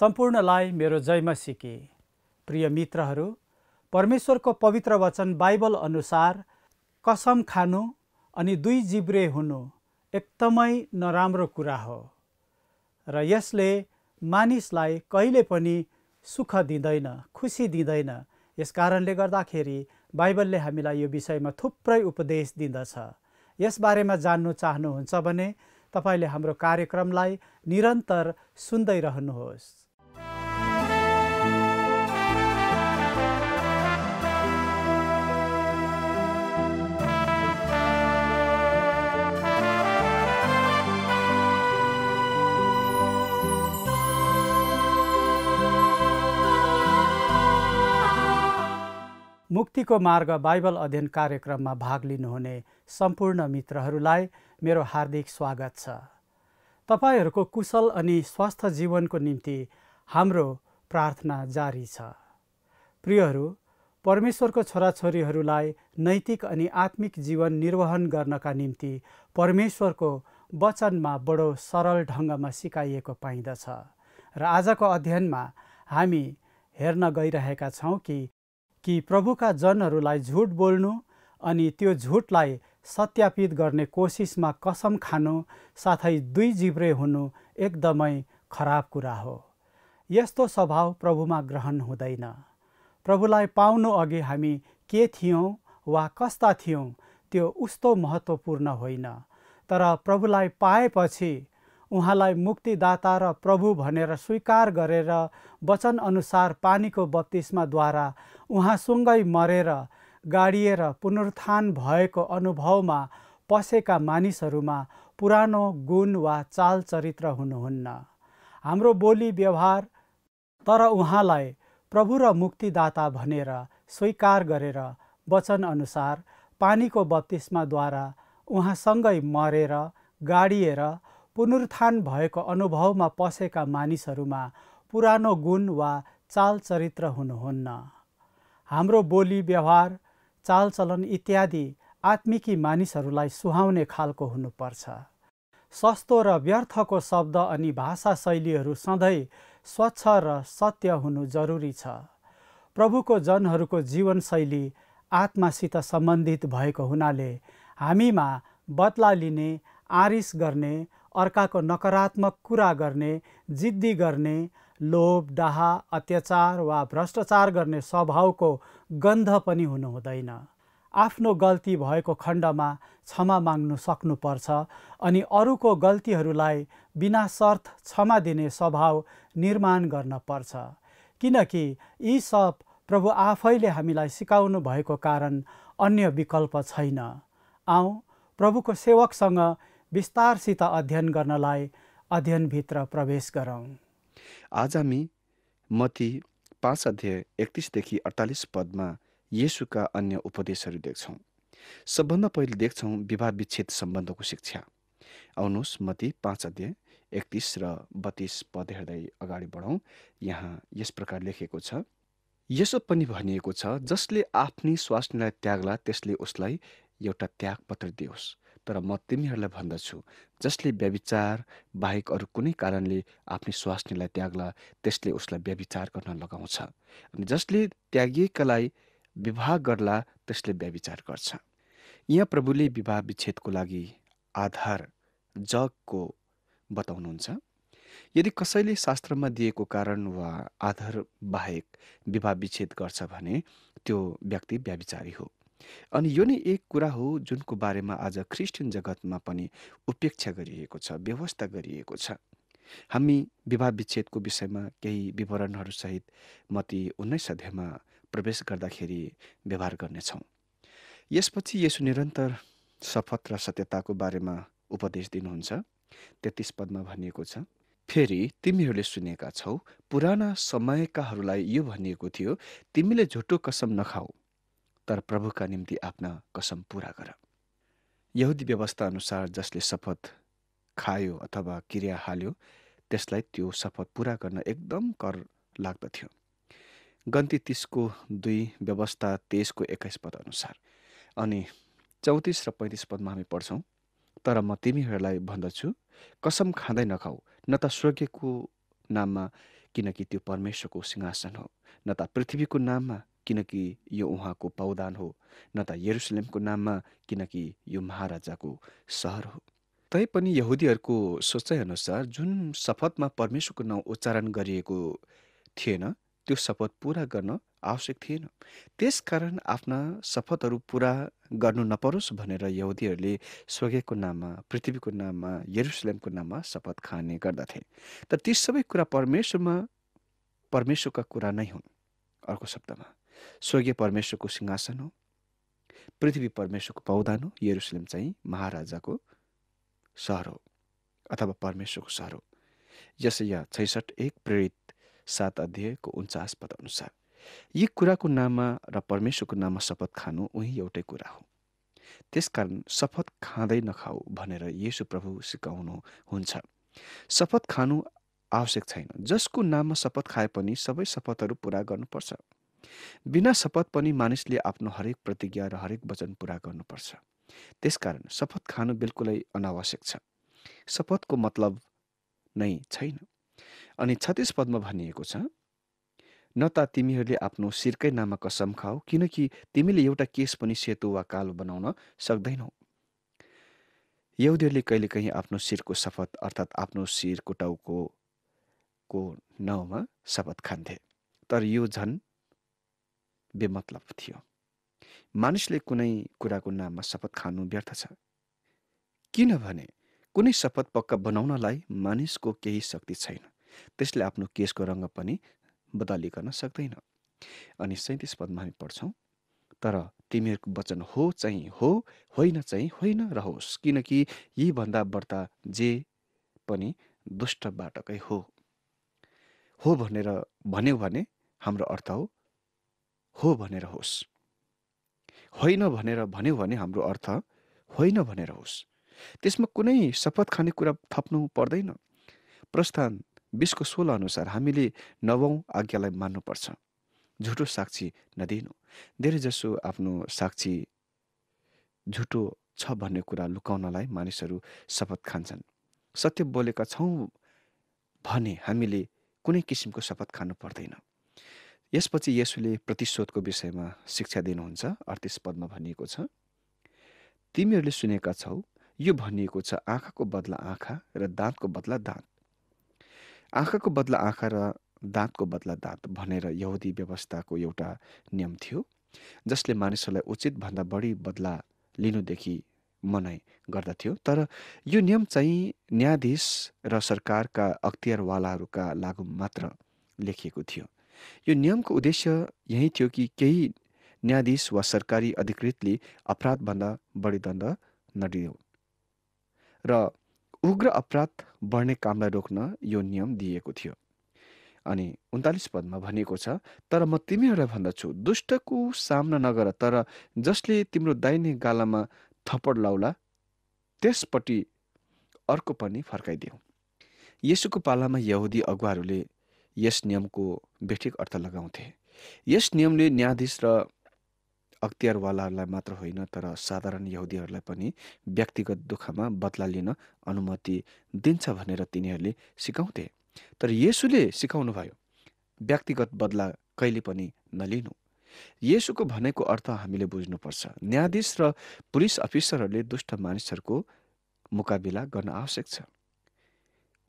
सम्पूर्णलाई मेरो जयमा सिके प्रिय मित्रहरू परमेश्वरको पवित्र वचन बाइबल अनुसार कसम खानु अनि दुई जिब्रे हुनु एकदमै नराम्रो कुरा हो र यसले मानिसलाई कहिले पनि सुख दिँदैन खुसी दिँदैन यस कारणले गर्दाखेरि बाइबलले हामीलाई यो विषयमा थुप्रै उपदेश दिँदछ यसबारेमा जान्नु चाहनुहुन्छ भने तपाईँले हाम्रो कार्यक्रमलाई निरन्तर सुन्दै रहनुहोस् मुक्तिको मार्ग बाइबल अध्ययन कार्यक्रममा भाग लिनुहुने सम्पूर्ण मित्रहरूलाई मेरो हार्दिक स्वागत छ तपाईँहरूको कुशल अनि स्वस्थ जीवनको निम्ति हाम्रो प्रार्थना जारी छ प्रियहरू परमेश्वरको छोराछोरीहरूलाई नैतिक अनि आत्मिक जीवन निर्वहन गर्नका निम्ति परमेश्वरको वचनमा बडो सरल ढङ्गमा सिकाइएको पाइँदछ र आजको अध्ययनमा हामी हेर्न गइरहेका छौँ कि कि प्रभुका जनहरूलाई झुट बोल्नु अनि त्यो झुटलाई सत्यापित गर्ने कोसिसमा कसम खानु साथै दुई जिब्रे हुनु एकदमै खराब कुरा हो यस्तो स्वभाव प्रभुमा ग्रहण हुँदैन प्रभुलाई पाउनु अघि हामी के थियौँ वा कस्ता थियौँ त्यो उस्तो महत्त्वपूर्ण होइन तर प्रभुलाई पाएपछि उहाँलाई मुक्तिदाता र प्रभु भनेर स्वीकार गरेर वचनअनुसार पानीको बत्तिस्माद्वारा उहाँसँगै मरेर गाडिएर पुनरुत्थान भएको अनुभवमा पसेका मानिसहरूमा पुरानो गुण वा चालचरित्र हुनुहुन्न हाम्रो बोली व्यवहार तर उहाँलाई प्रभु र मुक्तिदाता भनेर स्वीकार गरेर वचनअनुसार पानीको बत्तिस्माद्वारा उहाँसँगै मरेर गाडिएर पुनरुत्थान भएको अनुभवमा पसेका मानिसहरूमा पुरानो गुण वा चालचरित्र हुनुहुन्न हाम्रो बोली व्यवहार चालचलन इत्यादि आत्मिकी मानिसहरूलाई सुहाउने खालको हुनुपर्छ सस्तो र व्यर्थको शब्द अनि भाषा शैलीहरू सधैँ स्वच्छ र सत्य हुनु जरुरी छ प्रभुको जनहरूको जीवनशैली आत्मासित सम्बन्धित भएको हुनाले हामीमा बदला लिने आरिस गर्ने अर्काको नकारात्मक कुरा गर्ने जिद्दी गर्ने लोभ डाहा अत्याचार वा भ्रष्टाचार गर्ने स्वभावको गन्ध पनि हुनुहुँदैन आफ्नो गल्ती भएको खण्डमा क्षमा माग्नु सक्नुपर्छ अनि अरूको गल्तीहरूलाई बिना शर्त क्षमा दिने स्वभाव निर्माण गर्न पर्छ किनकि यी सब प्रभु आफैले हामीलाई सिकाउनु भएको कारण अन्य विकल्प छैन आउँ प्रभुको सेवकसँग विस्तारसित अध्ययन गर्नलाई अध्ययनभित्र प्रवेश गरौँ आज हामी मती पाँच अध्याय एकतिसदेखि अडतालिस पदमा येसुका अन्य उपदेशहरू देख्छौँ सबभन्दा पहिले देख्छौँ विवाह विच्छेद सम्बन्धको शिक्षा आउनुहोस् मती पाँच अध्याय एकतिस र बत्तिस पद हेर्दै अगाडि बढौँ यहाँ यस प्रकार लेखेको छ यसो पनि भनिएको छ जसले आफ्नै स्वास्नीलाई त्यागला त्यसले उसलाई एउटा त्यागपत्र दियोस् तर म तिमीहरूलाई भन्दछु जसले व्यविचार बाहेक अरू कुनै कारणले आफ्नो स्वास्नीलाई त्याग्ला त्यसले उसलाई व्यविचार गर्न लगाउँछ अनि जसले त्यागिएकालाई विवाह गर्ला त्यसले व्यविचार गर्छ यहाँ प्रभुले विवाह विच्छेदको लागि आधार जगको बताउनुहुन्छ यदि कसैले शास्त्रमा दिएको कारण वा आधार बाहेक विवाह विच्छेद गर्छ भने त्यो व्यक्ति व्याविचारी हो अनि यो नै एक कुरा हो जुनको बारेमा आज क्रिस्चियन जगतमा पनि उपेक्षा गरिएको छ व्यवस्था गरिएको छ हामी विवाह विच्छेदको विषयमा केही विवरणहरूसहित म ती उन्नाइस अध्यायमा प्रवेश गर्दाखेरि व्यवहार गर्नेछौँ यसपछि यसो निरन्तर शपथ र सत्यताको बारेमा उपदेश दिनुहुन्छ तेत्तिस पदमा भनिएको छ फेरि तिमीहरूले सुनेका छौ पुराना समयकाहरूलाई यो भनिएको थियो तिमीले झुटो कसम नखाऊ तर प्रभुका निम्ति आफ्ना कसम पुरा गर यहुदी व्यवस्था अनुसार जसले शपथ खायो अथवा क्रिया हाल्यो त्यसलाई त्यो शपथ पुरा गर्न एकदम कर लाग्दथ्यो गन्ती तिसको दुई व्यवस्था तेइसको एक्काइस पद अनुसार अनि चौतिस र पैँतिस पदमा हामी पढ्छौँ तर म तिमीहरूलाई भन्दछु कसम खाँदै नखाऊ न त स्वर्गको नाममा किनकि त्यो परमेश्वरको सिंहासन हो न त पृथ्वीको नाममा किनकि यो उहाँको पौदान हो न त यरुसलेमको नाममा किनकि यो महाराजाको सहर हो तैपनि यहुदीहरूको सोचाइअनुसार जुन शपथमा परमेश्वरको नाउँ उच्चारण गरिएको थिएन त्यो शपथ पुरा गर्न आवश्यक थिएन त्यसकारण आफ्ना शपथहरू पुरा गर्नु नपरोस् भनेर यहुदीहरूले स्वर्गीयको नाममा पृथ्वीको नाममा यरुसलेमको नाममा शपथ खाने गर्दथे तर ती सबै कुरा परमेश्वरमा परमेश्वरका कुरा नै हुन् अर्को शब्दमा स्वर्गीय परमेश्वरको सिंहासन हो पृथ्वी परमेश्वरको पौधान हो यरुसलेम चाहिँ महाराजाको सहर हो अथवा परमेश्वरको सहर हो यसैया छैसठ एक प्रेरित सात अध्यायको उन्चास पद अनुसार यी कुराको नाममा र परमेश्वरको नाममा शपथ खानु उही एउटै कुरा हो त्यसकारण शपथ खाँदै नखाऊ भनेर यसो प्रभु सिकाउनु हुन्छ शपथ खानु आवश्यक छैन जसको नाममा शपथ खाए पनि सबै शपथहरू पुरा गर्नुपर्छ बिना शपथ पनि मानिसले आफ्नो हरेक प्रतिज्ञा र हरेक वचन पुरा गर्नुपर्छ त्यसकारण शपथ खानु बिल्कुलै अनावश्यक छ शपथको मतलब नै छैन अनि छत्तिस पदमा भनिएको छ न त तिमीहरूले आफ्नो शिरकै नाममा कसम खाऊ किनकि तिमीले एउटा केस पनि सेतो वा कालो बनाउन सक्दैनौ यहुदीहरूले कहिलेकाहीँ आफ्नो शिरको शपथ अर्थात् आफ्नो शिरको टाउको को नाउँमा शपथ खान्थे तर यो झन् बेमतलब थियो मानिसले कुनै कुराको नाममा शपथ खानु व्यर्थ छ किनभने कुनै शपथ पक्का बनाउनलाई मानिसको केही शक्ति छैन त्यसले आफ्नो केसको रङ्ग पनि बदली गर्न सक्दैन अनि सैँतिस पदमा हामी पढ्छौँ तर तिमीहरूको वचन हो चाहिँ हो होइन चाहिँ होइन रहोस् किनकि यी भन्दा बढ्ता जे पनि दुष्ट बाटकै हो हो भनेर भन्यो भने हाम्रो अर्थ हो हो भनेर होस् होइन भनेर भन्यो भने हाम्रो अर्थ होइन भनेर होस् त्यसमा कुनै शपथ खाने कुरा थप्नु पर्दैन प्रस्थान बिसको सोह्र अनुसार हामीले नवौँ आज्ञालाई मान्नुपर्छ झुटो साक्षी नदिनु धेरैजसो आफ्नो साक्षी झुटो छ भन्ने कुरा लुकाउनलाई मानिसहरू शपथ खान्छन् सत्य बोलेका छौँ भने हामीले कुनै किसिमको शपथ खानु पर्दैन यसपछि यसुले प्रतिशोधको विषयमा शिक्षा दिनुहुन्छ अर्तिस पदमा भनिएको छ तिमीहरूले सुनेका छौ यो भनिएको छ आँखाको बदला आँखा र दाँतको बदला दाँत आँखाको बदला आँखा र दाँतको बदला दाँत भनेर यहुदी व्यवस्थाको एउटा नियम थियो जसले मानिसहरूलाई उचितभन्दा बढी बदला लिनुदेखि मनाइ गर्दथ्यो तर यो नियम चाहिँ न्यायाधीश र सरकारका अख्तियारवालाहरूका लागु मात्र लेखिएको थियो यो नियमको उद्देश्य यही थियो कि केही न्यायाधीश वा सरकारी अधिकृतले अपराधभन्दा बढी दण्ड नदिउन् र उग्र अपराध बढ्ने कामलाई रोक्न यो नियम दिएको थियो अनि उन्तालिस पदमा भनिएको छ तर म तिमीहरूलाई भन्दछु दुष्टको सामना नगर तर जसले तिम्रो दाहिने गालामा थप्पड लाउला त्यसपट्टि अर्को पनि फर्काइदेऊ यसुको पालामा यहुदी अगुवाहरूले यस नियमको बेठिक अर्थ लगाउँथे यस नियमले न्यायाधीश र अख्तियारवालाहरूलाई मात्र होइन तर साधारण यहुदीहरूलाई पनि व्यक्तिगत दुःखमा बदला लिन अनुमति दिन्छ भनेर तिनीहरूले सिकाउँथे तर सिकाउनु भयो व्यक्तिगत बदला कहिले पनि नलिनु येसुको भनेको अर्थ हामीले बुझ्नुपर्छ न्यायाधीश र पुलिस अफिसरहरूले दुष्ट मानिसहरूको मुकाबिला गर्न आवश्यक छ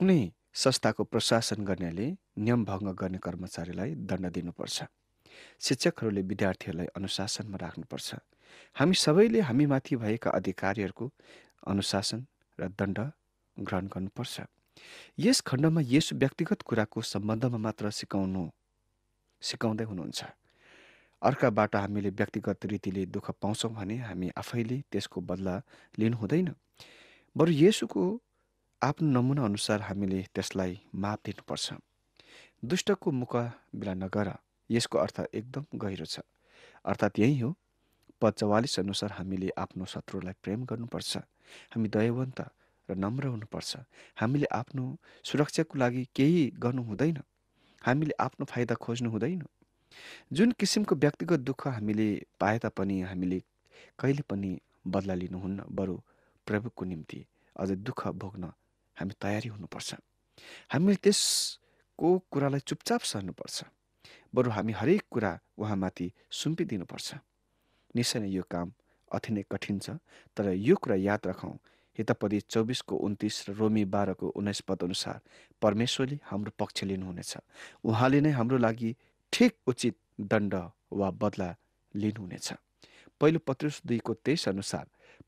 कुनै संस्थाको प्रशासन गर्नेले नियम भङ्ग गर्ने कर्मचारीलाई दण्ड दिनुपर्छ शिक्षकहरूले विद्यार्थीहरूलाई अनुशासनमा राख्नुपर्छ हामी सबैले हामीमाथि भएका अधिकारीहरूको अनुशासन र दण्ड ग्रहण गर्नुपर्छ यस खण्डमा यसो व्यक्तिगत कुराको सम्बन्धमा मात्र सिकाउनु सिकाउँदै हुनुहुन्छ अर्काबाट हामीले व्यक्तिगत रीतिले दुःख पाउँछौँ भने हामी आफैले त्यसको बदला लिनु हुँदैन बरु यसुको आफ्नो नमुना अनुसार हामीले त्यसलाई माप दिनुपर्छ दुष्टको मुकाबिला नगर यसको अर्थ एकदम गहिरो छ अर्थात् यही हो पद चौवालिस अनुसार हामीले आफ्नो शत्रुलाई प्रेम गर्नुपर्छ हामी दयवन्त र नम्र हुनुपर्छ हामीले आफ्नो सुरक्षाको लागि केही गर्नु हुँदैन हामीले आफ्नो फाइदा खोज्नु हुँदैन जुन किसिमको व्यक्तिगत दुःख हामीले पाए तापनि हामीले कहिले पनि बदला लिनुहुन्न बरु प्रभुको निम्ति अझ दुःख भोग्न हामी तयारी हुनुपर्छ हामीले त्यस को कुरालाई चुपचाप सर्नुपर्छ बरु हामी हरेक कुरा उहाँमाथि सुम्पिदिनुपर्छ निश्चय नै यो काम अति नै कठिन छ तर यो कुरा याद राखौँ हितपदी चौबिसको उन्तिस र रोमी बाह्रको उन्नाइस पद अनुसार परमेश्वरले हाम्रो पक्ष लिनुहुनेछ उहाँले नै हाम्रो लागि ठिक उचित दण्ड वा बदला लिनुहुनेछ पहिलो पत्रुस दुईको तेइस अनुसार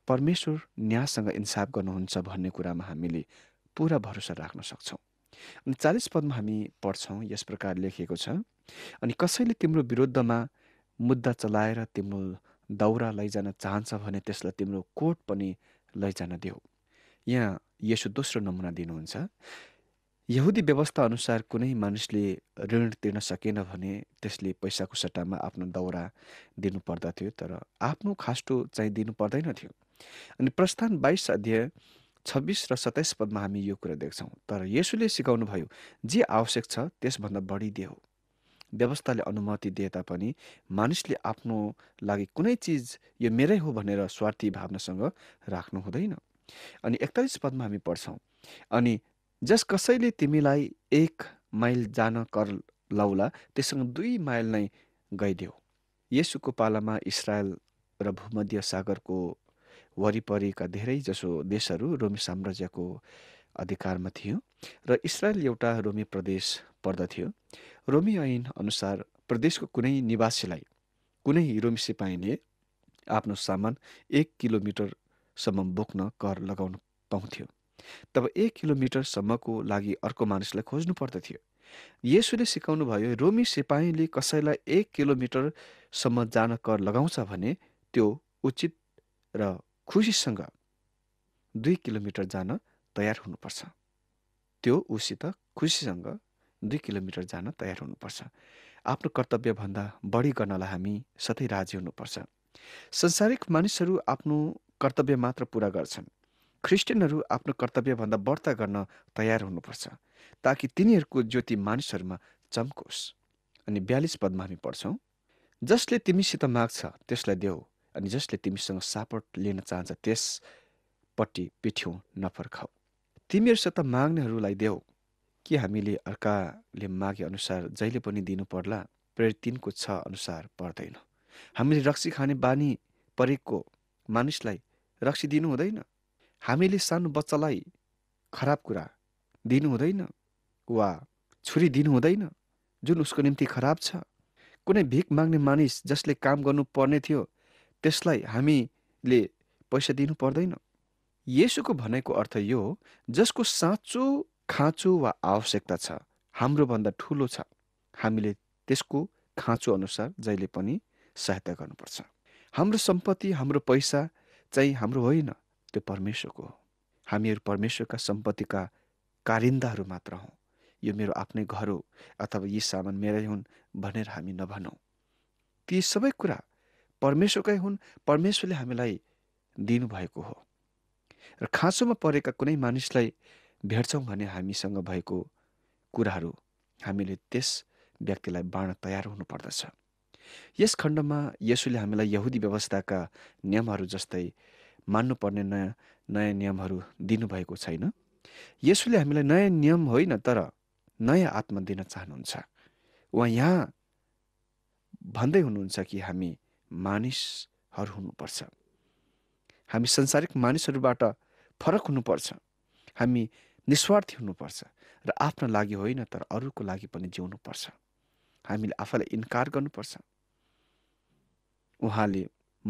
परमेश्वर न्यायसँग इन्साफ गर्नुहुन्छ भन्ने कुरामा हामीले पुरा भरोसा राख्न सक्छौँ अनि चालिस पदमा हामी पढ्छौँ यस प्रकार लेखिएको छ अनि कसैले तिम्रो विरुद्धमा मुद्दा चलाएर तिम्रो दाउरा लैजान चाहन्छ भने त्यसलाई तिम्रो कोट पनि लैजान देऊ यहाँ यसो दोस्रो नमुना दिनुहुन्छ यहुदी व्यवस्था अनुसार कुनै मानिसले ऋण तिर्न सकेन भने त्यसले पैसाको सट्टामा आफ्नो दाउरा दिनुपर्दथ्यो तर आफ्नो खास्टो चाहिँ दिनु पर्दैनथ्यो अनि प्रस्थान बाइस अध्याय छब्बिस र सत्ताइस पदमा हामी यो कुरा देख्छौँ तर यसुले सिकाउनुभयो जे आवश्यक छ त्यसभन्दा बढी हो व्यवस्थाले अनुमति दिए तापनि मानिसले आफ्नो लागि कुनै चिज यो मेरै हो भनेर स्वार्थी भावनासँग राख्नु हुँदैन अनि एकतालिस पदमा हामी पढ्छौँ अनि जस कसैले तिमीलाई एक माइल जान कर लाउला त्यससँग दुई माइल नै गइदेऊ यसुको पालामा इसरायल र भूमध्य सागरको वरिपरिका धेरैजसो देशहरू रोमी साम्राज्यको अधिकारमा थियो र इसरायल एउटा रोमी प्रदेश पर्दथ्यो रोमी ऐन अनुसार प्रदेशको कुनै निवासीलाई कुनै रोमी सिपाहीले आफ्नो सामान एक किलोमिटरसम्म बोक्न कर लगाउन पाउँथ्यो तब एक किलोमिटरसम्मको लागि अर्को मानिसलाई खोज्नु पर्दथ्यो यसुले सिकाउनुभयो रोमी सिपाहीले कसैलाई एक किलोमिटरसम्म जान कर लगाउँछ भने त्यो उचित र खुसीसँग दुई किलोमिटर जान तयार हुनुपर्छ त्यो उसित खुसीसँग दुई किलोमिटर जान तयार हुनुपर्छ आफ्नो कर्तव्यभन्दा बढी गर्नलाई हामी सधैँ राजी हुनुपर्छ संसारिक मानिसहरू आफ्नो कर्तव्य मात्र पुरा गर्छन् क्रिस्चियनहरू आफ्नो कर्तव्यभन्दा बढ्ता गर्न तयार हुनुपर्छ ताकि तिनीहरूको ज्योति मानिसहरूमा चम्कोस् अनि बयालिस पदमा हामी पढ्छौँ जसले तिमीसित माग्छ त्यसलाई देऊ अनि जसले तिमीसँग सापट लिन चाहन्छ त्यसपट्टि पिठ्यौँ नफर्काऊ तिमीहरूसित माग्नेहरूलाई देऊ कि हामीले अर्काले मागे अनुसार जहिले पनि दिनु पर्ला प्रेरित तिनको छ अनुसार पर्दैन हामीले रक्सी खाने बानी परेको मानिसलाई रक्सी दिनु हुँदैन हामीले सानो बच्चालाई खराब कुरा दिनु हुँदैन वा छुरी दिनु हुँदैन जुन उसको निम्ति खराब छ कुनै भिख माग्ने मानिस जसले काम गर्नु पर्ने थियो त्यसलाई हामीले पैसा दिनु पर्दैन यसोको भनाइको अर्थ यो हो जसको साँचो खाँचो वा आवश्यकता छ हाम्रोभन्दा ठुलो छ हामीले त्यसको खाँचो अनुसार जहिले पनि सहायता गर्नुपर्छ हाम्रो सम्पत्ति हाम्रो पैसा चाहिँ हाम्रो होइन त्यो परमेश्वरको हो हामीहरू परमेश्वरका सम्पत्तिका कारिन्दाहरू मात्र हौ यो मेरो आफ्नै घर हो अथवा यी सामान मेरै हुन् भनेर हामी नभनौँ ती सबै कुरा परमेश्वरकै हुन् परमेश्वरले हामीलाई दिनुभएको हो र खाँचोमा परेका कुनै मानिसलाई भेट्छौँ भने हामीसँग भएको कुराहरू हामीले त्यस व्यक्तिलाई बाँड्न तयार हुनुपर्दछ यस खण्डमा यसुले हामीलाई यहुदी व्यवस्थाका नियमहरू जस्तै मान्नुपर्ने नयाँ नयाँ नियमहरू दिनुभएको छैन यसुले हामीलाई नयाँ नियम होइन तर नयाँ आत्मा दिन चाहनुहुन्छ उहाँ यहाँ भन्दै हुनुहुन्छ कि हामी मानिसहरू हुनुपर्छ हामी संसारिक मानिसहरूबाट फरक हुनुपर्छ हामी निस्वार्थी हुनुपर्छ र आफ्नो लागि होइन तर अरूको लागि पनि जिउनुपर्छ हामीले आफैलाई इन्कार गर्नुपर्छ उहाँले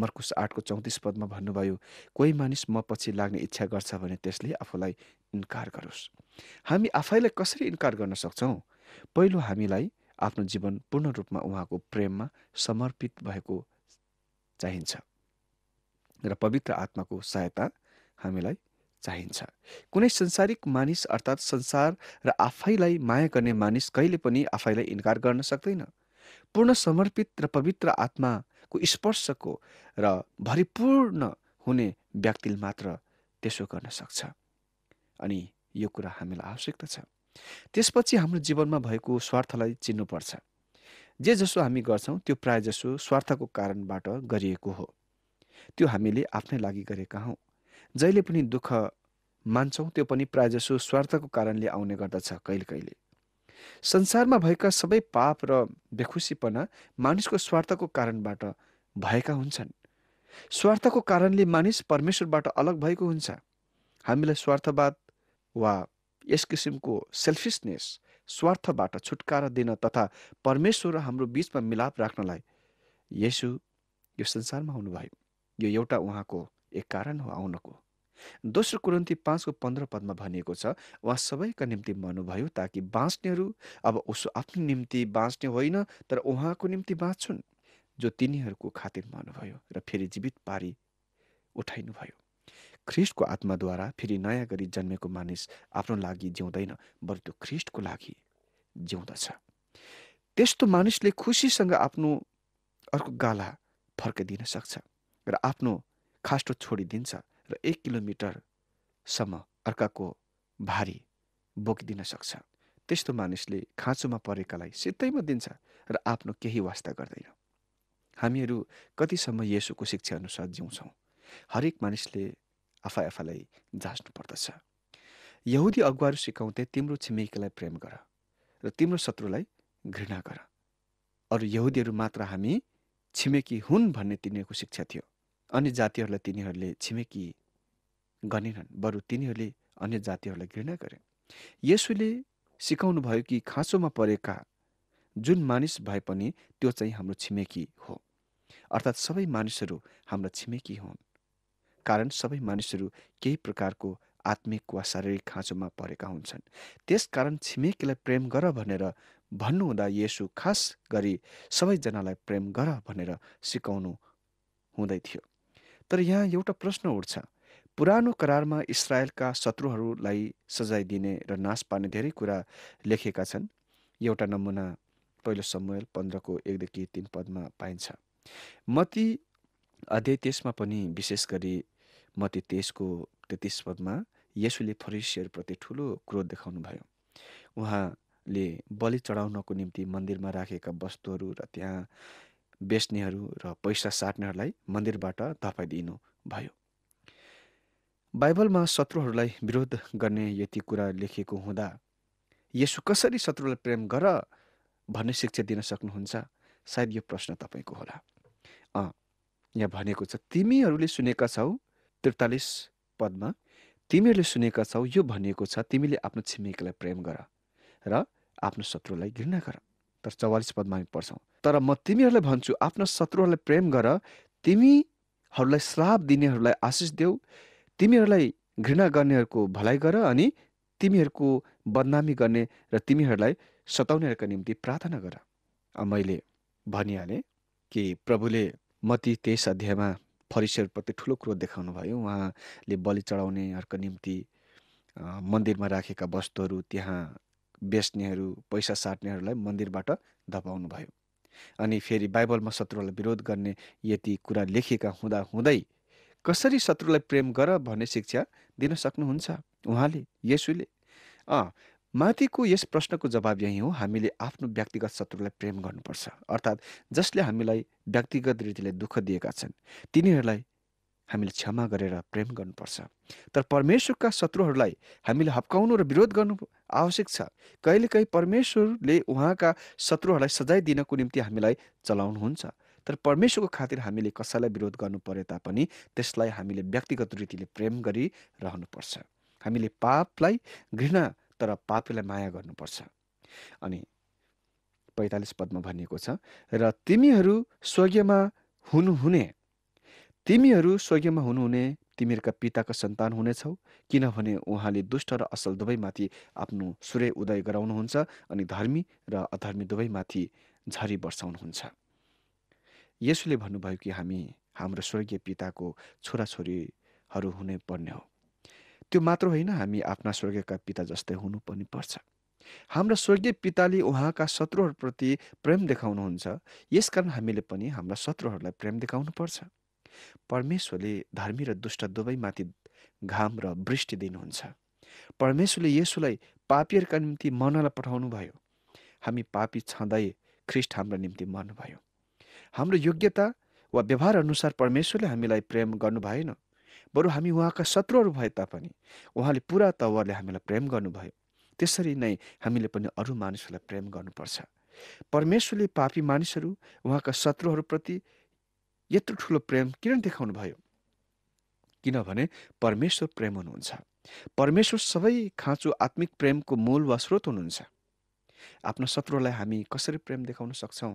मर्कुस आठको चौतिस पदमा भन्नुभयो कोही मानिस म पछि लाग्ने इच्छा गर्छ भने त्यसले आफूलाई इन्कार गरोस् हामी आफैलाई कसरी इन्कार गर्न सक्छौँ पहिलो हामीलाई आफ्नो जीवन पूर्ण रूपमा उहाँको प्रेममा समर्पित भएको चाहिन्छ र पवित्र आत्माको सहायता हामीलाई चाहिन्छ कुनै संसारिक मानिस अर्थात् संसार र आफैलाई माया गर्ने मानिस कहिले पनि आफैलाई इन्कार गर्न सक्दैन पूर्ण समर्पित र पवित्र आत्माको स्पर्शको र भरिपूर्ण हुने व्यक्तिले मात्र त्यसो गर्न सक्छ अनि यो कुरा हामीलाई आवश्यकता छ त्यसपछि हाम्रो जीवनमा भएको स्वार्थलाई चिन्नुपर्छ जे जसो हामी गर्छौँ त्यो प्रायःजसो स्वार्थको कारणबाट गरिएको हो त्यो हामीले आफ्नै लागि गरेका हौँ जहिले पनि दुःख मान्छौँ त्यो पनि प्रायःजसो स्वार्थको कारणले आउने गर्दछ कहिले कहिले संसारमा भएका सबै पाप र बेखुसीपना मानिसको स्वार्थको कारणबाट भएका हुन्छन् स्वार्थको कारणले मानिस परमेश्वरबाट अलग भएको हुन्छ हामीलाई स्वार्थवाद वा यस किसिमको सेल्फिसनेस स्वार्थबाट छुटकारा दिन तथा परमेश्वर र हाम्रो बिचमा मिलाप राख्नलाई यसु यो संसारमा आउनुभयो यो एउटा उहाँको एक कारण हो आउनको दोस्रो कुरन्ती पाँचको पन्ध्र पदमा भनिएको छ उहाँ सबैका निम्ति मर्नुभयो ताकि बाँच्नेहरू अब उसो आफ्नो निम्ति बाँच्ने होइन तर उहाँको निम्ति बाँच्छुन् जो तिनीहरूको खातिर मर्नुभयो र फेरि जीवित पारी उठाइनुभयो ख्रिस्टको आत्माद्वारा फेरि नयाँ गरी जन्मेको मानिस आफ्नो लागि जिउँदैन बरु त्यो ख्रिस्टको लागि जिउँदछ त्यस्तो मानिसले खुसीसँग आफ्नो अर्को गाला फर्काइदिन सक्छ र आफ्नो खास्टो छोडिदिन्छ र एक किलोमिटरसम्म अर्काको भारी बोकिदिन सक्छ त्यस्तो मानिसले खाँचोमा परेकालाई सित्तैमा दिन्छ र आफ्नो केही वास्ता गर्दैन हामीहरू कतिसम्म यसोको शिक्षाअनुसार जिउँछौँ हरेक मानिसले आफै आफैलाई जाँच्नु पर्दछ यहुदी अगुवाहरू सिकाउँथे तिम्रो छिमेकीलाई प्रेम गर र तिम्रो शत्रुलाई घृणा गर अरू यहुदीहरू मात्र हामी छिमेकी हुन् भन्ने तिनीहरूको शिक्षा थियो अन्य जातिहरूलाई तिनीहरूले छिमेकी गनेनन् बरु तिनीहरूले अन्य जातिहरूलाई घृणा गरे यसुले सिकाउनु भयो कि खाँचोमा परेका जुन मानिस भए पनि त्यो चाहिँ हाम्रो छिमेकी हो अर्थात् सबै मानिसहरू हाम्रा छिमेकी हुन् कारण सबै मानिसहरू केही प्रकारको आत्मिक वा शारीरिक खाँचोमा परेका हुन्छन् त्यसकारण छिमेकीलाई प्रेम गर भनेर भन्नुहुँदा यसु खास गरी सबैजनालाई प्रेम गर भनेर सिकाउनु हुँदै थियो तर यहाँ एउटा प्रश्न उठ्छ पुरानो करारमा इसरायलका शत्रुहरूलाई सजाय दिने र नाश पार्ने धेरै कुरा लेखेका छन् एउटा नमुना पहिलो समय पन्ध्रको एकदेखि तिन पदमा पाइन्छ मती अध्याय त्यसमा पनि विशेष गरी म ते तेइसको तेत्तिस पदमा यसुले फरिसीहरूप्रति ठुलो क्रोध देखाउनुभयो उहाँले बलि चढाउनको निम्ति मन्दिरमा राखेका वस्तुहरू र त्यहाँ बेच्नेहरू र पैसा साट्नेहरूलाई मन्दिरबाट धपाइदिनु भयो बाइबलमा शत्रुहरूलाई विरोध गर्ने यति कुरा लेखिएको हुँदा यसु कसरी शत्रुलाई प्रेम गर भन्ने शिक्षा दिन सक्नुहुन्छ सायद यो प्रश्न तपाईँको होला अँ यहाँ भनेको छ तिमीहरूले सुनेका छौ त्रितालिस पदमा तिमीहरूले सुनेका छौ यो भनिएको छ तिमीले आफ्नो छिमेकीलाई प्रेम गर र आफ्नो शत्रुलाई घृणा गर तर चौवालिस पदमा हामी पढ्छौँ तर म तिमीहरूलाई भन्छु आफ्नो शत्रुहरूलाई प्रेम गर तिमीहरूलाई श्राप दिनेहरूलाई आशिष देऊ तिमीहरूलाई घृणा गर्नेहरूको भलाइ गर अनि तिमीहरूको बदनामी गर्ने र तिमीहरूलाई सताउनेहरूका निम्ति प्रार्थना गर मैले भनिहालेँ कि प्रभुले मती त्यस अध्यायमा फरिसहरूप्रति ठुलो क्रोध देखाउनुभयो उहाँले बलि चढाउनेहरूको निम्ति मन्दिरमा राखेका वस्तुहरू त्यहाँ बेच्नेहरू पैसा साट्नेहरूलाई मन्दिरबाट धपाउनु भयो अनि फेरि बाइबलमा शत्रुलाई विरोध गर्ने यति कुरा लेखिएका हुँदा हुँदै कसरी शत्रुलाई प्रेम गर भन्ने शिक्षा दिन सक्नुहुन्छ उहाँले यसुले अँ माथिको यस प्रश्नको जवाब यही हो हामीले आफ्नो व्यक्तिगत शत्रुलाई प्रेम गर्नुपर्छ अर्थात् जसले हामीलाई व्यक्तिगत रीतिले दुःख दिएका छन् तिनीहरूलाई हामीले क्षमा गरेर प्रेम गर्नुपर्छ तर परमेश्वरका शत्रुहरूलाई हामीले हप्काउनु र विरोध गर्नु आवश्यक छ कहिलेकाहीँ परमेश्वरले उहाँका शत्रुहरूलाई सजाय दिनको निम्ति हामीलाई चलाउनुहुन्छ तर परमेश्वरको खातिर हामीले कसैलाई विरोध गर्नु परे तापनि त्यसलाई हामीले व्यक्तिगत रीतिले प्रेम गरिरहनुपर्छ हामीले पापलाई घृणा तर पापीलाई माया गर्नुपर्छ अनि पैँतालिस पदमा भनिएको छ र तिमीहरू स्वर्गीयमा हुनुहुने तिमीहरू स्वर्गीयमा हुनुहुने तिमीहरूका पिताको सन्तान हुनेछौ किनभने उहाँले दुष्ट र असल दुवैमाथि आफ्नो सूर्य उदय गराउनुहुन्छ अनि धर्मी र अधर्मी दुवैमाथि झरी बर्साउनुहुन्छ यसुले भन्नुभयो कि हामी हाम्रो स्वर्गीय पिताको छोराछोरीहरू हुनै पर्ने हो त्यो मात्र होइन हामी आफ्ना स्वर्गीयका पिता जस्तै हुनु पनि पर्छ हाम्रा स्वर्गीय पिताले उहाँका शत्रुहरूप्रति प्रेम देखाउनुहुन्छ यसकारण हामीले पनि हाम्रा शत्रुहरूलाई प्रेम देखाउनु पर्छ परमेश्वरले धर्मी र दुष्ट दुवैमाथि घाम र वृष्टि दिनुहुन्छ परमेश्वरले यसोलाई पापीहरूका निम्ति मर्नलाई पठाउनु भयो हामी पापी छँदै ख्रिस्ट हाम्रो निम्ति मर्नुभयो हाम्रो योग्यता वा व्यवहार अनुसार परमेश्वरले हामीलाई प्रेम गर्नु भएन बरु हामी उहाँका शत्रुहरू भए तापनि उहाँले पुरा तवरले हामीलाई प्रेम गर्नुभयो त्यसरी नै हामीले पनि अरू मानिसहरूलाई प्रेम गर्नुपर्छ परमेश्वरले पापी मानिसहरू उहाँका शत्रुहरूप्रति यत्रो ठुलो प्रेम किन भयो किनभने परमेश्वर प्रेम हुनुहुन्छ परमेश्वर सबै खाँचो आत्मिक प्रेमको मूल वा स्रोत हुनुहुन्छ आफ्नो शत्रुलाई हामी कसरी प्रेम देखाउन सक्छौँ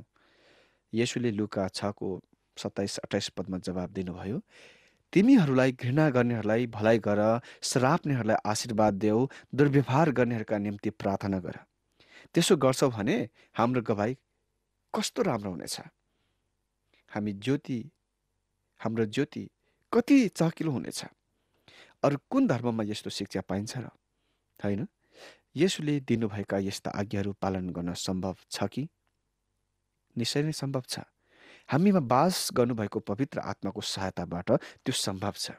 यसुले लुका छको सत्ताइस अठाइस पदमा जवाब दिनुभयो तिमीहरूलाई घृणा गर्नेहरूलाई भलाइ गर श्राप्नेहरूलाई आशीर्वाद देऊ दुर्व्यवहार गर्नेहरूका निम्ति प्रार्थना गर त्यसो गर्छौ भने हाम्रो गवाई कस्तो राम्रो हुनेछ हामी ज्योति हाम्रो ज्योति कति चहकिलो हुनेछ अरू कुन धर्ममा यस्तो शिक्षा पाइन्छ र होइन यसुले दिनुभएका यस्ता आज्ञाहरू पालन गर्न सम्भव छ कि निश्चय नै सम्भव छ हामीमा बास गर्नुभएको पवित्र आत्माको सहायताबाट त्यो सम्भव छ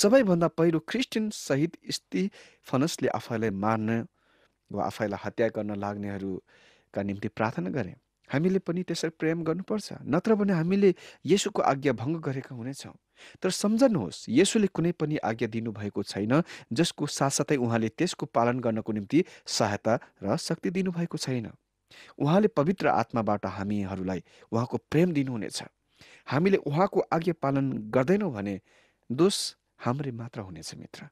सबैभन्दा पहिलो क्रिस्टियन सहित स्त्री फनसले आफैलाई मार्न वा आफैलाई हत्या गर्न लाग्नेहरूका निम्ति प्रार्थना गरे हामीले पनि त्यसरी प्रेम गर्नुपर्छ नत्र भने हामीले यसुको आज्ञा भङ्ग गरेका हुनेछौँ तर सम्झनुहोस् यसुले कुनै पनि आज्ञा दिनुभएको छैन जसको साथसाथै उहाँले त्यसको पालन गर्नको निम्ति सहायता र शक्ति दिनुभएको छैन उहाँले पवित्र आत्माबाट हामीहरूलाई उहाँको प्रेम दिनुहुनेछ हामीले उहाँको आज्ञा पालन गर्दैनौँ भने दोष हाम्रै मात्र हुनेछ मित्र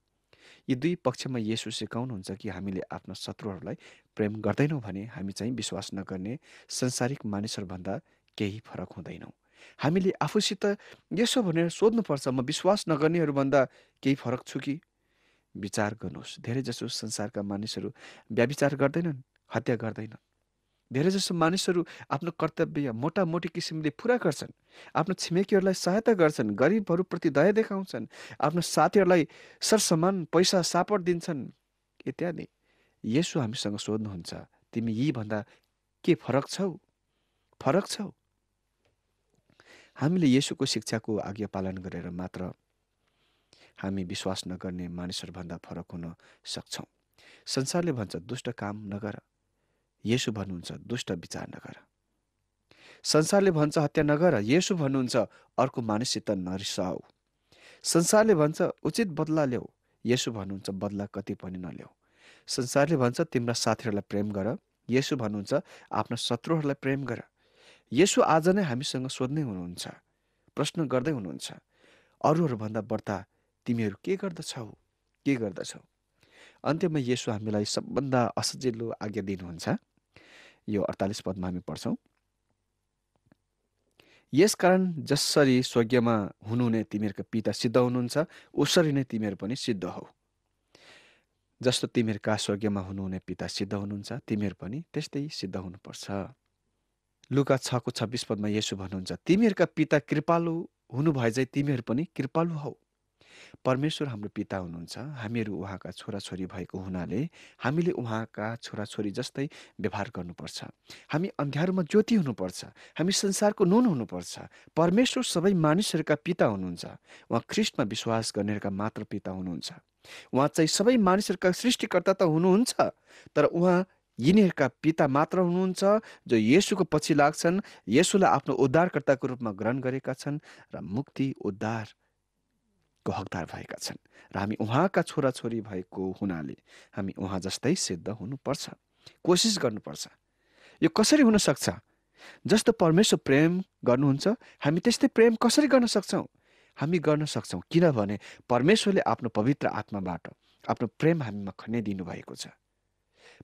यी दुई पक्षमा यसो सिकाउनुहुन्छ कि हामीले आफ्नो शत्रुहरूलाई प्रेम गर्दैनौँ भने हामी चाहिँ विश्वास नगर्ने संसारिक मानिसहरूभन्दा केही फरक हुँदैनौँ हामीले आफूसित यसो भनेर सोध्नुपर्छ म विश्वास नगर्नेहरूभन्दा केही फरक छु कि विचार गर्नुहोस् धेरैजसो संसारका मानिसहरू व्याविचार गर्दैनन् हत्या गर्दैनन् धेरैजसो मानिसहरू आफ्नो कर्तव्य मोटामोटी किसिमले पुरा गर्छन् आफ्नो छिमेकीहरूलाई सहायता गर्छन् गरिबहरूप्रति दया देखाउँछन् आफ्नो साथीहरूलाई सरसमान पैसा सापट दिन्छन् इत्यादि यसो हामीसँग सोध्नुहुन्छ तिमी यी भन्दा के फरक छौ फरक छौ हामीले यसोको शिक्षाको आज्ञा पालन गरेर मात्र हामी विश्वास नगर्ने मानिसहरूभन्दा फरक हुन सक्छौँ संसारले भन्छ दुष्ट काम नगर यसो भन्नुहुन्छ दुष्ट विचार नगर संसारले भन्छ हत्या नगर यसो भन्नुहुन्छ अर्को मानिससित नरिसाऊ संसारले भन्छ उचित बदला ल्याऊ यसो भन्नुहुन्छ बदला कति पनि नल्याऊ संसारले भन्छ तिम्रा साथीहरूलाई प्रेम गर यसो भन्नुहुन्छ आफ्ना शत्रुहरूलाई प्रेम गर यसो आज नै हामीसँग सोध्ने हुनुहुन्छ प्रश्न गर्दै हुनुहुन्छ अरूहरूभन्दा बढ्ता तिमीहरू के गर्दछौ के गर्दछौ अन्त्यमा यसो हामीलाई सबभन्दा असजिलो आज्ञा दिनुहुन्छ यो अडतालिस पदमा हामी पढ्छौँ यसकारण जसरी स्वर्गमा हुनुहुने तिमीहरूको पिता सिद्ध हुनुहुन्छ उसरी नै तिमीहरू पनि सिद्ध हौ जस्तो तिमीहरूका स्वर्गमा हुनुहुने पिता सिद्ध हुनुहुन्छ तिमीहरू पनि त्यस्तै सिद्ध हुनुपर्छ लुगा छको छब्बिस पदमा यसो भन्नुहुन्छ तिमीहरूका पिता कृपालु हुनुभए चाहिँ तिमीहरू पनि कृपालु हौ परमेश्वर हाम्रो पिता हुनुहुन्छ हामीहरू उहाँका छोराछोरी भएको हुनाले हामीले उहाँका छोराछोरी जस्तै व्यवहार गर्नुपर्छ हामी अन्ध्यारोमा ज्योति हुनुपर्छ हामी संसारको नुन हुनुपर्छ परमेश्वर सबै मानिसहरूका पिता हुनुहुन्छ उहाँ क्रिस्टमा विश्वास गर्नेहरूका मात्र पिता हुनुहुन्छ उहाँ चाहिँ सबै मानिसहरूका सृष्टिकर्ता त हुनुहुन्छ तर उहाँ यिनीहरूका पिता मात्र हुनुहुन्छ जो येसुको पछि लाग्छन् येसुलाई आफ्नो उद्धारकर्ताको रूपमा ग्रहण गरेका छन् र मुक्ति उद्धार आशीषको हकदार भएका छन् र हामी उहाँका छोराछोरी भएको हुनाले हामी उहाँ जस्तै सिद्ध हुनुपर्छ कोसिस गर्नुपर्छ यो कसरी हुनसक्छ जस्तो परमेश्वर प्रेम गर्नुहुन्छ हामी त्यस्तै प्रेम कसरी गर्न सक्छौँ हामी गर्न सक्छौँ किनभने परमेश्वरले आफ्नो पवित्र आत्माबाट आफ्नो प्रेम हामीमा खनाइदिनु भएको छ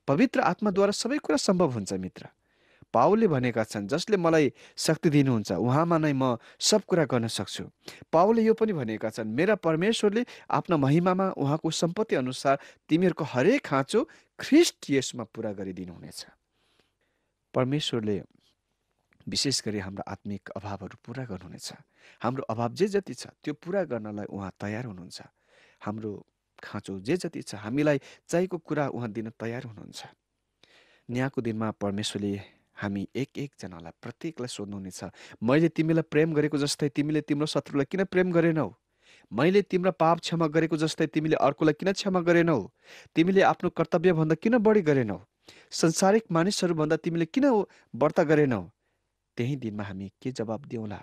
पवित्र आत्माद्वारा सबै कुरा सम्भव हुन्छ मित्र पावलले भनेका छन् जसले मलाई शक्ति दिनुहुन्छ उहाँमा नै म सब कुरा गर्न सक्छु पावलले यो पनि भनेका छन् मेरा परमेश्वरले आफ्नो महिमामा उहाँको सम्पत्ति अनुसार तिमीहरूको हरेक खाँचो ख्रिस्ट यसमा पुरा गरिदिनुहुनेछ परमेश्वरले विशेष गरी हाम्रो आत्मिक अभावहरू पुरा गर्नुहुनेछ हाम्रो अभाव जे जति छ त्यो पुरा गर्नलाई उहाँ तयार हुनुहुन्छ हाम्रो खाँचो जे जति छ हामीलाई चाहिएको कुरा उहाँ दिन तयार हुनुहुन्छ न्यायको दिनमा परमेश्वरले हामी एक एकजनालाई प्रत्येकलाई सोध्नुहुनेछ मैले तिमीलाई प्रेम गरेको जस्तै तिमीले तिम्रो शत्रुलाई किन प्रेम गरेनौ मैले तिम्रो पाप क्षमा गरेको जस्तै तिमीले अर्कोलाई किन क्षमा गरेनौ तिमीले आफ्नो कर्तव्यभन्दा किन बढी गरेनौ संसारिक मानिसहरूभन्दा तिमीले किन व्रत गरेनौ त्यही दिनमा हामी के जवाब दिउँला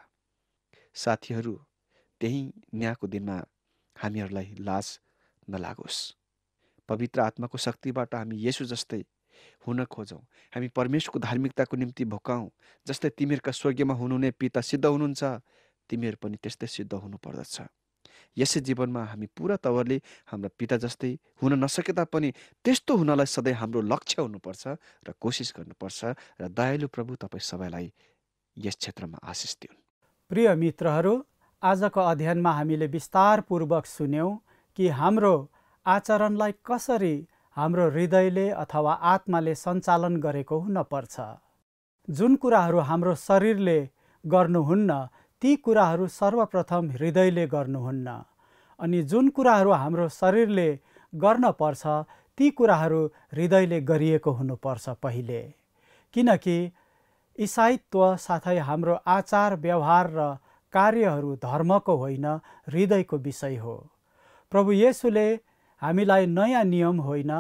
साथीहरू त्यही न्यायको दिनमा हामीहरूलाई लाज नलागोस् पवित्र आत्माको शक्तिबाट हामी यसो जस्तै हुन खोजौँ हामी परमेश्वरको धार्मिकताको निम्ति भोकाउँ जस्तै तिमीहरूका स्वर्गीयमा हुनुहुने पिता सिद्ध हुनुहुन्छ तिमीहरू पनि त्यस्तै सिद्ध हुनुपर्दछ यसै जीवनमा हामी पुरा तवरले हाम्रा पिता जस्तै हुन नसके तापनि त्यस्तो हुनलाई सधैँ हाम्रो लक्ष्य हुनुपर्छ र कोसिस गर्नुपर्छ र दयालु प्रभु तपाईँ सबैलाई यस क्षेत्रमा आशिष दिउन् प्रिय मित्रहरू आजको अध्ययनमा हामीले विस्तारपूर्वक सुन्यौँ कि हाम्रो आचरणलाई कसरी हाम्रो हृदयले अथवा आत्माले सञ्चालन गरेको हुनपर्छ जुन कुराहरू हाम्रो शरीरले गर्नुहुन्न ती कुराहरू सर्वप्रथम हृदयले गर्नुहुन्न अनि जुन कुराहरू हाम्रो शरीरले गर्न पर्छ ती कुराहरू हृदयले गरिएको हुनुपर्छ पहिले किनकि इसाईत्व साथै हाम्रो आचार व्यवहार र कार्यहरू धर्मको होइन हृदयको विषय हो प्रभु येसुले हामीलाई नयाँ नियम होइन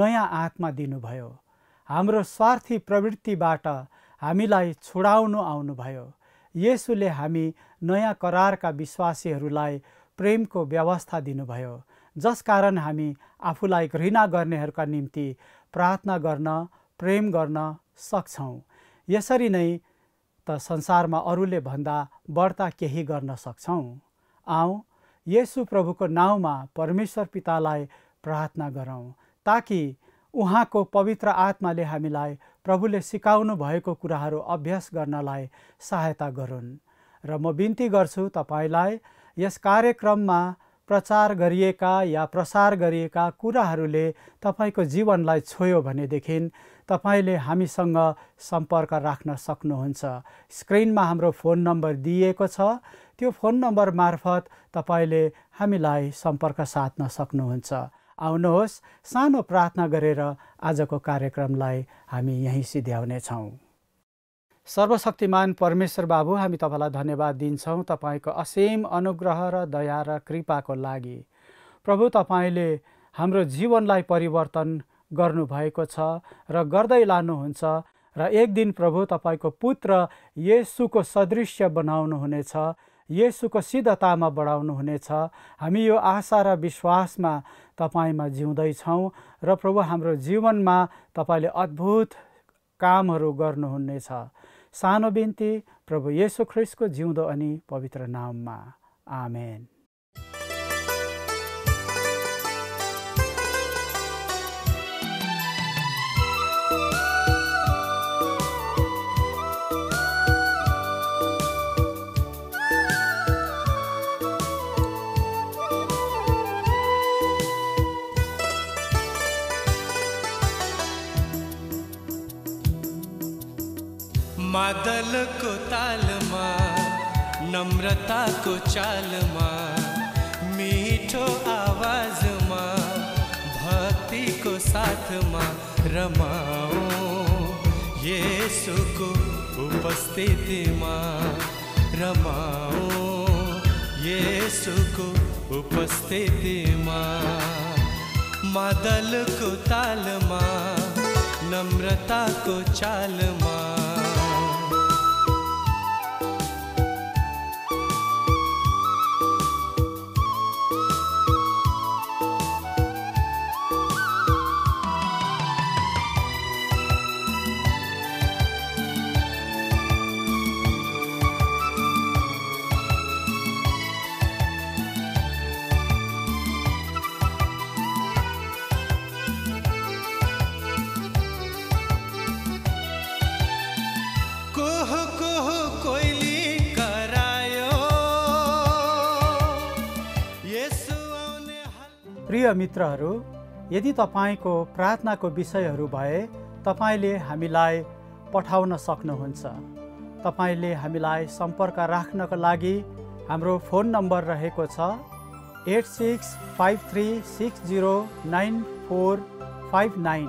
नयाँ आत्मा दिनुभयो हाम्रो स्वार्थी प्रवृत्तिबाट हामीलाई छुडाउनु आउनुभयो यसुले हामी नयाँ करारका विश्वासीहरूलाई प्रेमको व्यवस्था दिनुभयो जसकारण हामी आफूलाई घृणा गर्नेहरूका निम्ति प्रार्थना गर्न प्रेम गर्न सक्छौँ यसरी नै त संसारमा अरूले भन्दा बढ्ता केही गर्न सक्छौँ आऊ येसु प्रभुको नाउँमा परमेश्वर पितालाई प्रार्थना गरौँ ताकि उहाँको पवित्र आत्माले हामीलाई प्रभुले सिकाउनु भएको कुराहरू अभ्यास गर्नलाई सहायता गरून् र म बिन्ती गर्छु तपाईँलाई यस कार्यक्रममा प्रचार गरिएका या प्रसार गरिएका कुराहरूले तपाईँको जीवनलाई छोयो भनेदेखि तपाईँले हामीसँग सम्पर्क राख्न सक्नुहुन्छ स्क्रिनमा हाम्रो फोन नम्बर दिइएको छ त्यो फोन नम्बर मार्फत तपाईँले हामीलाई सम्पर्क साध्न सक्नुहुन्छ आउनुहोस् सानो प्रार्थना गरेर आजको कार्यक्रमलाई हामी यहीँ सिध्याउनेछौँ सर्वशक्तिमान परमेश्वर बाबु हामी तपाईँलाई धन्यवाद दिन्छौँ तपाईँको असीम अनुग्रह र दया र कृपाको लागि प्रभु तपाईँले हाम्रो जीवनलाई परिवर्तन गर्नुभएको छ र गर्दै लानुहुन्छ र एक दिन प्रभु तपाईँको पुत्र येसुको सदृश्य बनाउनुहुनेछ येसुको सिद्धतामा बढाउनुहुनेछ हामी यो आशा र विश्वासमा तपाईँमा जिउँदैछौँ र प्रभु हाम्रो जीवनमा तपाईँले अद्भुत कामहरू गर्नुहुनेछ सानो बिन्ती प्रभु येसु ख्रिस्टको जिउँदो अनि पवित्र नाममा आमेन बादल को ताल माँ नम्रता को चाल माँ मीठो आवाज माँ भक्ति को साथ माँ रमाओ ये को उपस्थिति माँ रमाओ ये को उपस्थिति माँ मादल को ताल माँ नम्रता को चाल माँ प्रिय मित्रहरू यदि तपाईँको प्रार्थनाको विषयहरू भए तपाईँले हामीलाई पठाउन सक्नुहुन्छ तपाईँले हामीलाई सम्पर्क राख्नको लागि हाम्रो फोन नम्बर रहेको छ eight six five three six zero nine four five nine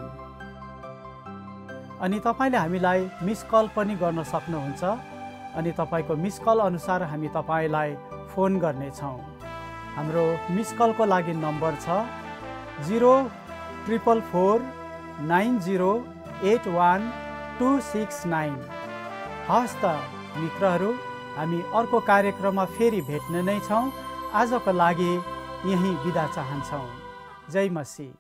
अनि तपाईँले हामीलाई मिस कल पनि गर्न सक्नुहुन्छ अनि तपाईँको मिस कल अनुसार हामी तपाईँलाई फोन गर्नेछौँ हाम्रो मिस कलको लागि नम्बर छ zero triple four nine zero eight one two six nine हस् त मित्रहरू हामी अर्को कार्यक्रममा फेरि भेट्ने नै छौँ आजको लागि यहीँ बिदा चाहन्छौँ जय मसी